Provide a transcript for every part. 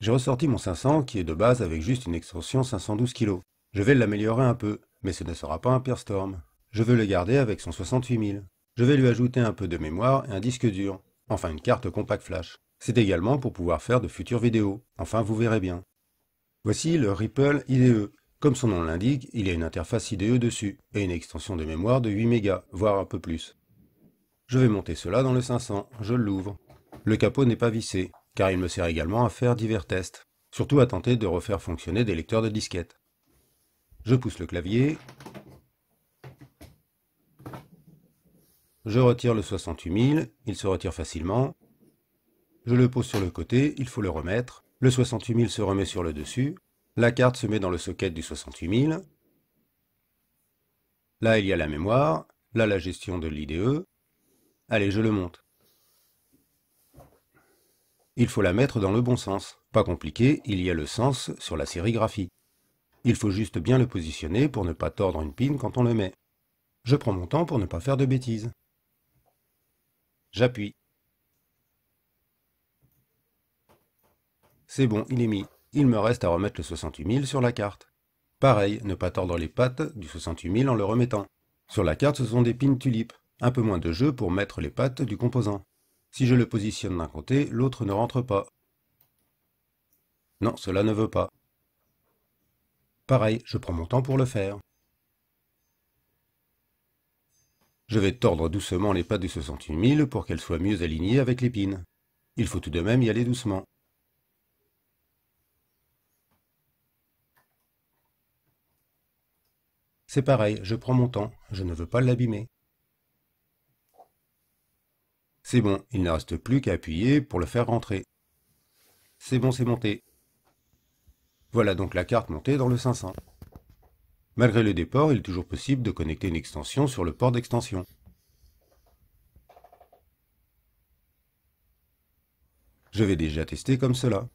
J'ai ressorti mon 500 qui est de base avec juste une extension 512 kg. Je vais l'améliorer un peu, mais ce ne sera pas un storm. Je veux le garder avec son 68000. Je vais lui ajouter un peu de mémoire et un disque dur, enfin une carte compact flash. C'est également pour pouvoir faire de futures vidéos, enfin vous verrez bien. Voici le Ripple IDE. Comme son nom l'indique, il a une interface IDE dessus, et une extension de mémoire de 8 mégas, voire un peu plus. Je vais monter cela dans le 500, je l'ouvre. Le capot n'est pas vissé, car il me sert également à faire divers tests, surtout à tenter de refaire fonctionner des lecteurs de disquettes. Je pousse le clavier, je retire le 68000, il se retire facilement, je le pose sur le côté, il faut le remettre, le 68000 se remet sur le dessus, la carte se met dans le socket du 68000, là il y a la mémoire, là la gestion de l'IDE, allez je le monte. Il faut la mettre dans le bon sens. Pas compliqué, il y a le sens sur la sérigraphie. Il faut juste bien le positionner pour ne pas tordre une pine quand on le met. Je prends mon temps pour ne pas faire de bêtises. J'appuie. C'est bon, il est mis. Il me reste à remettre le 68 000 sur la carte. Pareil, ne pas tordre les pattes du 68 en le remettant. Sur la carte, ce sont des pins tulipes. Un peu moins de jeu pour mettre les pattes du composant. Si je le positionne d'un côté, l'autre ne rentre pas. Non, cela ne veut pas. Pareil, je prends mon temps pour le faire. Je vais tordre doucement les pattes du 68000 mille pour qu'elles soient mieux alignées avec l'épine. Il faut tout de même y aller doucement. C'est pareil, je prends mon temps, je ne veux pas l'abîmer. C'est bon, il ne reste plus qu'à appuyer pour le faire rentrer. C'est bon, c'est monté. Voilà donc la carte montée dans le 500. Malgré le déport, il est toujours possible de connecter une extension sur le port d'extension. Je vais déjà tester comme cela.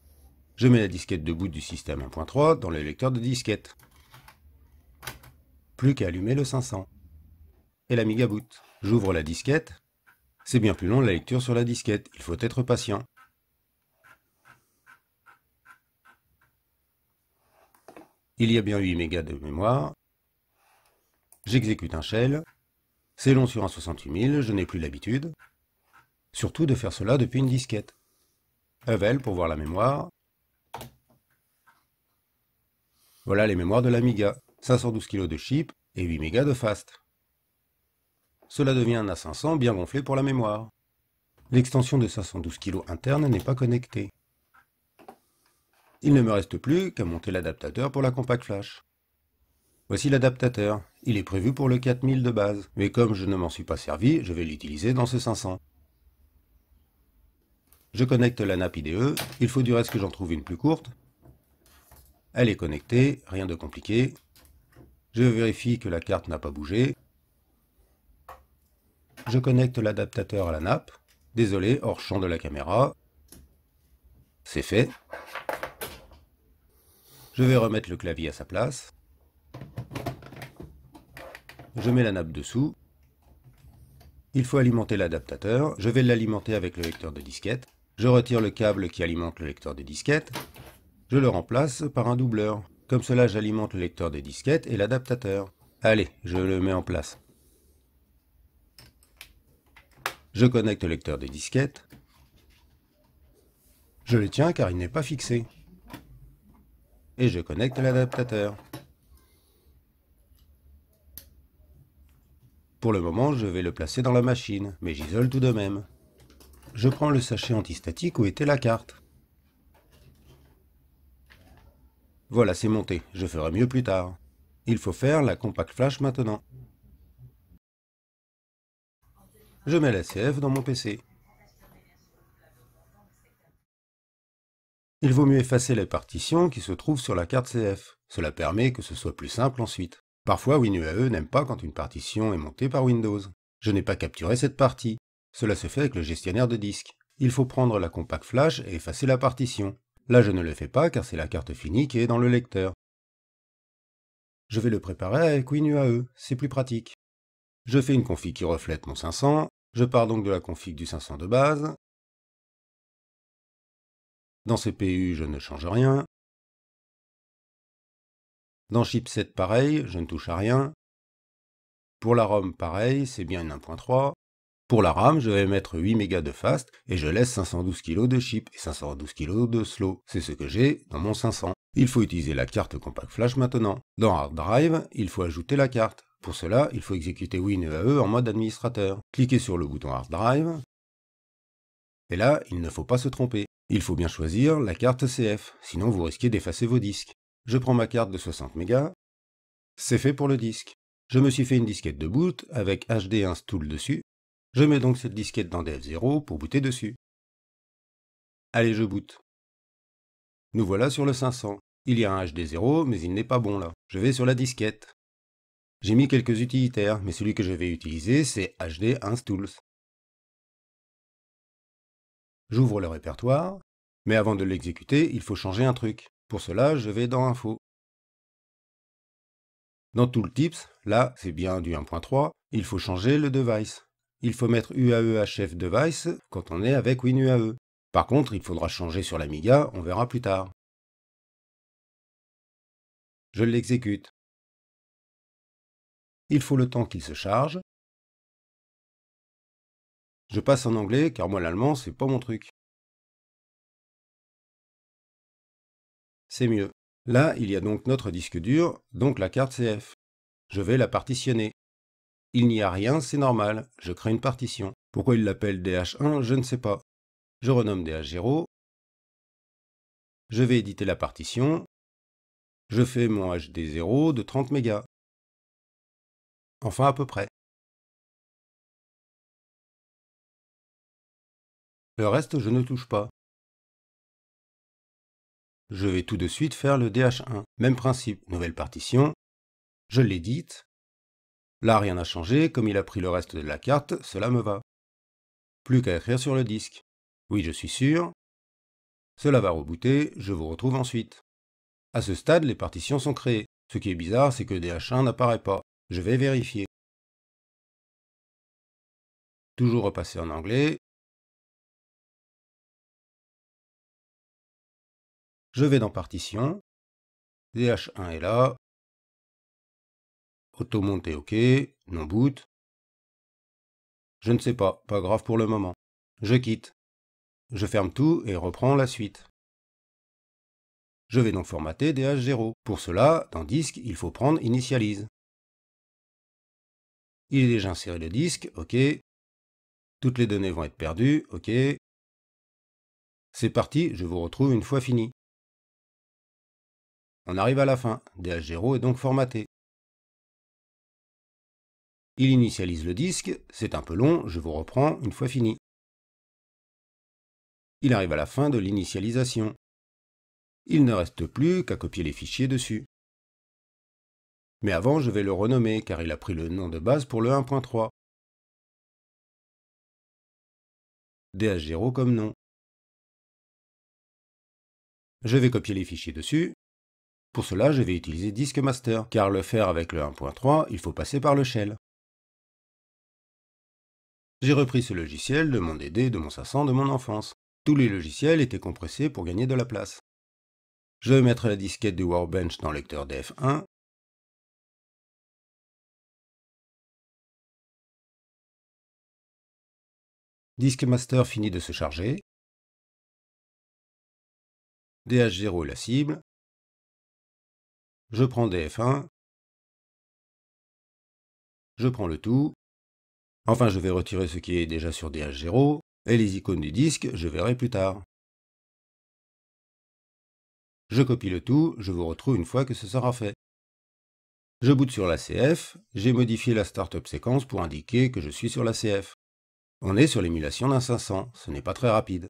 Je mets la disquette de boot du système 1.3 dans le lecteur de disquette. Plus qu'à allumer le 500. Et la Migaboot. J'ouvre la disquette, c'est bien plus long la lecture sur la disquette, il faut être patient. Il y a bien 8 mégas de mémoire. J'exécute un shell. C'est long sur un 68000, je n'ai plus l'habitude. Surtout de faire cela depuis une disquette. Evel pour voir la mémoire. Voilà les mémoires de l'Amiga. 512 kg de chip et 8 mégas de fast cela devient un A500 bien gonflé pour la mémoire. L'extension de 512 kg interne n'est pas connectée. Il ne me reste plus qu'à monter l'adaptateur pour la Compact Flash. Voici l'adaptateur. Il est prévu pour le 4000 de base, mais comme je ne m'en suis pas servi, je vais l'utiliser dans ce 500. Je connecte la nappe IDE, il faut du reste que j'en trouve une plus courte. Elle est connectée, rien de compliqué. Je vérifie que la carte n'a pas bougé. Je connecte l'adaptateur à la nappe. Désolé, hors champ de la caméra. C'est fait. Je vais remettre le clavier à sa place. Je mets la nappe dessous. Il faut alimenter l'adaptateur. Je vais l'alimenter avec le lecteur de disquette. Je retire le câble qui alimente le lecteur de disquettes. Je le remplace par un doubleur. Comme cela, j'alimente le lecteur de disquettes et l'adaptateur. Allez, je le mets en place. Je connecte le lecteur de disquettes. Je le tiens car il n'est pas fixé. Et je connecte l'adaptateur. Pour le moment, je vais le placer dans la machine, mais j'isole tout de même. Je prends le sachet antistatique où était la carte. Voilà, c'est monté. Je ferai mieux plus tard. Il faut faire la Compact Flash maintenant. Je mets la CF dans mon PC. Il vaut mieux effacer les partitions qui se trouvent sur la carte CF. Cela permet que ce soit plus simple ensuite. Parfois WinUAE n'aime pas quand une partition est montée par Windows. Je n'ai pas capturé cette partie. Cela se fait avec le gestionnaire de disque. Il faut prendre la compact flash et effacer la partition. Là je ne le fais pas car c'est la carte finie qui est dans le lecteur. Je vais le préparer avec WinUAE, c'est plus pratique. Je fais une config qui reflète mon 500. Je pars donc de la config du 500 de base. Dans CPU, je ne change rien. Dans chipset, pareil, je ne touche à rien. Pour la ROM, pareil, c'est bien une 1.3. Pour la RAM, je vais mettre 8 mégas de fast et je laisse 512 kg de chip et 512 kg de slow. C'est ce que j'ai dans mon 500. Il faut utiliser la carte Compact Flash maintenant. Dans Hard Drive, il faut ajouter la carte. Pour cela, il faut exécuter WinEAE e en mode administrateur. Cliquez sur le bouton Hard Drive, et là, il ne faut pas se tromper. Il faut bien choisir la carte CF, sinon vous risquez d'effacer vos disques. Je prends ma carte de 60 mégas, c'est fait pour le disque. Je me suis fait une disquette de boot avec HD 1 stool dessus, je mets donc cette disquette dans DF0 pour booter dessus. Allez, je boot. Nous voilà sur le 500. Il y a un HD0, mais il n'est pas bon là. Je vais sur la disquette. J'ai mis quelques utilitaires, mais celui que je vais utiliser, c'est HD Instools. J'ouvre le répertoire, mais avant de l'exécuter, il faut changer un truc. Pour cela, je vais dans Info. Dans Tips, là, c'est bien du 1.3, il faut changer le device. Il faut mettre UAEHF device quand on est avec WinUAE. Par contre, il faudra changer sur l'Amiga, on verra plus tard. Je l'exécute. Il faut le temps qu'il se charge. Je passe en anglais car moi l'allemand c'est pas mon truc. C'est mieux. Là, il y a donc notre disque dur, donc la carte CF. Je vais la partitionner. Il n'y a rien, c'est normal. Je crée une partition. Pourquoi il l'appelle DH1, je ne sais pas. Je renomme DH0. Je vais éditer la partition. Je fais mon HD0 de 30 mégas. Enfin à peu près. Le reste, je ne touche pas. Je vais tout de suite faire le DH1. Même principe, nouvelle partition. Je l'édite. Là, rien n'a changé, comme il a pris le reste de la carte, cela me va. Plus qu'à écrire sur le disque. Oui, je suis sûr. Cela va rebooter, je vous retrouve ensuite. À ce stade, les partitions sont créées. Ce qui est bizarre, c'est que DH1 n'apparaît pas. Je vais vérifier. Toujours repasser en anglais. Je vais dans Partition. DH1 est là. auto OK. Non boot. Je ne sais pas, pas grave pour le moment. Je quitte. Je ferme tout et reprends la suite. Je vais donc formater DH0. Pour cela, dans Disque, il faut prendre Initialise. Il est déjà inséré le disque, ok. Toutes les données vont être perdues, ok. C'est parti, je vous retrouve une fois fini. On arrive à la fin, DH0 est donc formaté. Il initialise le disque, c'est un peu long, je vous reprends une fois fini. Il arrive à la fin de l'initialisation. Il ne reste plus qu'à copier les fichiers dessus. Mais avant, je vais le renommer car il a pris le nom de base pour le 1.3. DH0 comme nom. Je vais copier les fichiers dessus. Pour cela, je vais utiliser Disk Master, car le faire avec le 1.3, il faut passer par le shell. J'ai repris ce logiciel de mon DD, de mon Sassan, de mon enfance. Tous les logiciels étaient compressés pour gagner de la place. Je vais mettre la disquette du Warbench dans le lecteur DF1 Disque Master finit de se charger. DH0 est la cible. Je prends DF1. Je prends le tout. Enfin, je vais retirer ce qui est déjà sur DH0, et les icônes du disque, je verrai plus tard. Je copie le tout, je vous retrouve une fois que ce sera fait. Je boot sur la CF, j'ai modifié la startup séquence pour indiquer que je suis sur la CF. On est sur l'émulation d'un 500, ce n'est pas très rapide.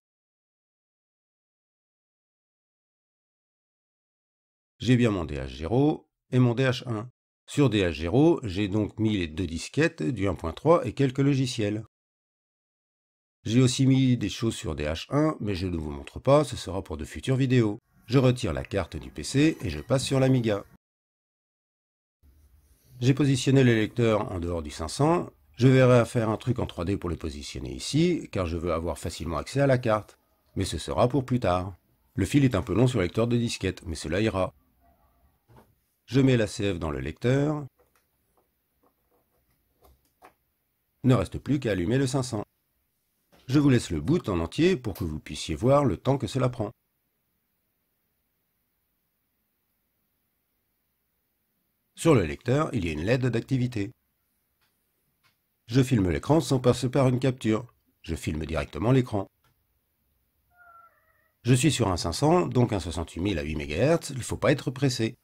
J'ai bien mon DH0 et mon DH1. Sur DH0, j'ai donc mis les deux disquettes du 1.3 et quelques logiciels. J'ai aussi mis des choses sur DH1, mais je ne vous montre pas, ce sera pour de futures vidéos. Je retire la carte du PC et je passe sur l'Amiga. J'ai positionné le lecteur en dehors du 500 je verrai à faire un truc en 3D pour le positionner ici, car je veux avoir facilement accès à la carte. Mais ce sera pour plus tard. Le fil est un peu long sur le lecteur de disquette, mais cela ira. Je mets la CF dans le lecteur. Ne reste plus qu'à allumer le 500. Je vous laisse le boot en entier pour que vous puissiez voir le temps que cela prend. Sur le lecteur, il y a une LED d'activité. Je filme l'écran sans passer par une capture. Je filme directement l'écran. Je suis sur un 500, donc un 68000 à 8 MHz, il ne faut pas être pressé.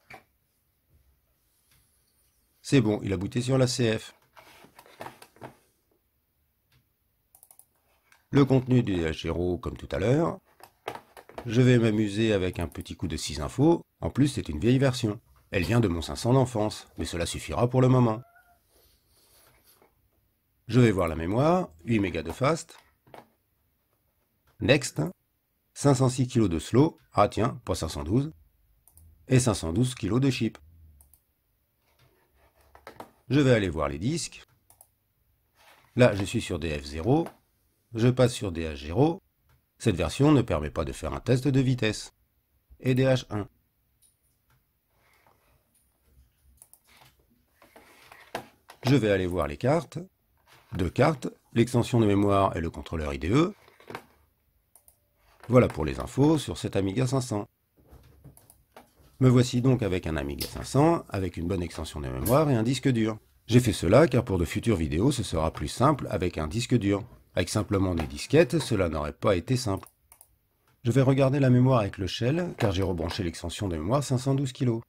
C'est bon, il a booté sur la CF. Le contenu du DH0, comme tout à l'heure. Je vais m'amuser avec un petit coup de 6 infos, en plus c'est une vieille version. Elle vient de mon 500 d'enfance, mais cela suffira pour le moment. Je vais voir la mémoire, 8 mégas de fast. Next, 506 hein. kg de slow, ah tiens, pas 512, et 512 kg de chip. Je vais aller voir les disques. Là, je suis sur DF0, je passe sur DH0. Cette version ne permet pas de faire un test de vitesse. Et DH1. Je vais aller voir les cartes deux cartes, l'extension de mémoire et le contrôleur IDE. Voilà pour les infos sur cet Amiga 500. Me voici donc avec un Amiga 500, avec une bonne extension de mémoire et un disque dur. J'ai fait cela car pour de futures vidéos ce sera plus simple avec un disque dur. Avec simplement des disquettes, cela n'aurait pas été simple. Je vais regarder la mémoire avec le shell car j'ai rebranché l'extension de mémoire 512 kg.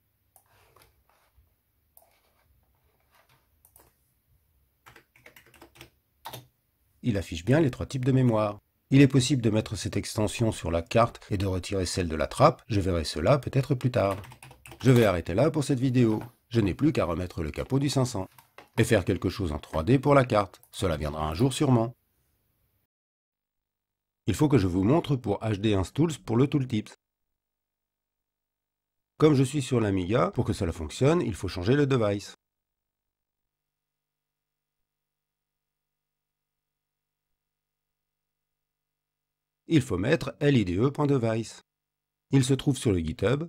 il affiche bien les trois types de mémoire. Il est possible de mettre cette extension sur la carte et de retirer celle de la trappe, je verrai cela peut-être plus tard. Je vais arrêter là pour cette vidéo, je n'ai plus qu'à remettre le capot du 500. Et faire quelque chose en 3D pour la carte, cela viendra un jour sûrement. Il faut que je vous montre pour HD Instools pour le tooltips. Comme je suis sur l'Amiga, pour que cela fonctionne, il faut changer le device. il faut mettre lide.device. E il se trouve sur le GitHub.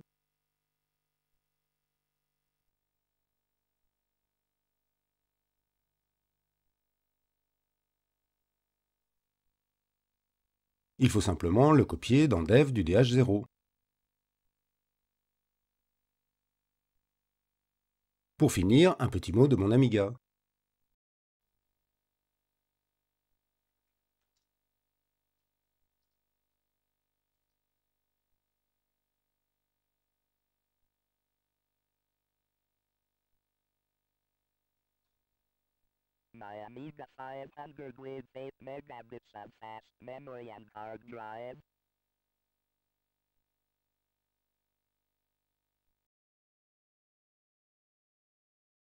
Il faut simplement le copier dans dev du DH0. Pour finir, un petit mot de mon Amiga. my Amiga 500 with 8 megabits of fast memory and hard drive,